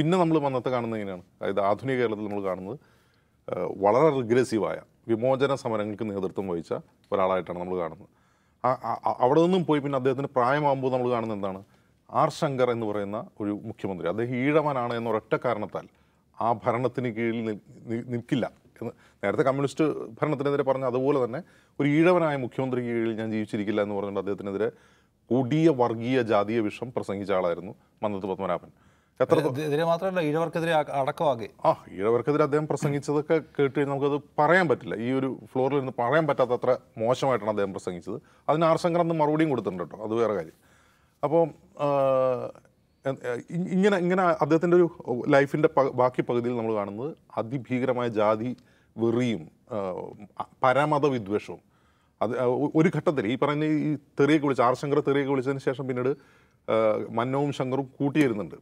പിന്നെ നമ്മൾ വന്നത്തെ കാണുന്നത് ഇങ്ങനെയാണ് അതായത് ആധുനിക കേരളത്തിൽ നമ്മൾ കാണുന്നത് വളരെ റിഗ്രസീവായ വിമോചന സമരങ്ങൾക്ക് നേതൃത്വം വഹിച്ച ഒരാളായിട്ടാണ് നമ്മൾ കാണുന്നത് അവിടെ നിന്നും പോയി പിന്നെ അദ്ദേഹത്തിന് പ്രായമാകുമ്പോൾ നമ്മൾ കാണുന്നത് എന്താണ് ആർ ശങ്കർ എന്ന് പറയുന്ന ഒരു മുഖ്യമന്ത്രി അദ്ദേഹം ഈഴവനാണ് എന്ന ഒരൊറ്റ കാരണത്താൽ ആ ഭരണത്തിന് കീഴിൽ നിൽക്കില്ല എന്ന് നേരത്തെ കമ്മ്യൂണിസ്റ്റ് ഭരണത്തിനെതിരെ പറഞ്ഞ അതുപോലെ തന്നെ ഒരു ഈഴവനായ മുഖ്യമന്ത്രിക്ക് കീഴിൽ ഞാൻ ജീവിച്ചിരിക്കില്ല എന്ന് പറഞ്ഞുകൊണ്ട് അദ്ദേഹത്തിനെതിരെ കൊടിയ വർഗീയ ജാതീയ വിഷം പ്രസംഗിച്ച ആളായിരുന്നു മന്ദത്ത് പത്മനാഭൻ ഇതിനെ മാത്രമല്ല ഈഴവർക്കെതിരെ അടക്കമാകെ ആ ഈഴവർക്കെതിരെ അദ്ദേഹം പ്രസംഗിച്ചതൊക്കെ കേട്ട് കഴിഞ്ഞാൽ നമുക്കത് പറയാൻ പറ്റില്ല ഈ ഒരു ഫ്ലോറിൽ നിന്ന് പറയാൻ പറ്റാത്ത അത്ര മോശമായിട്ടാണ് അദ്ദേഹം പ്രസംഗിച്ചത് അതിന് ആർ ശങ്കർ അന്ന് മറുപടിയും കൊടുത്തിട്ടുണ്ട് കേട്ടോ അത് വേറെ കാര്യം അപ്പോൾ ഇങ്ങനെ ഇങ്ങനെ അദ്ദേഹത്തിൻ്റെ ഒരു ലൈഫിൻ്റെ ബാക്കി പകുതിയിൽ നമ്മൾ കാണുന്നത് അതിഭീകരമായ ജാതി വെറിയും പരമത വിദ്വേഷവും അത് ഒരു ഘട്ടത്തിൽ ഈ പറയുന്ന ഈ തെറിയൊക്കെ വിളിച്ച് ആർ ശങ്കർ തെറിയൊക്കെ വിളിച്ചതിന് ശേഷം പിന്നീട് മന്നവും ശങ്കറും കൂട്ടിയിരുന്നുണ്ട്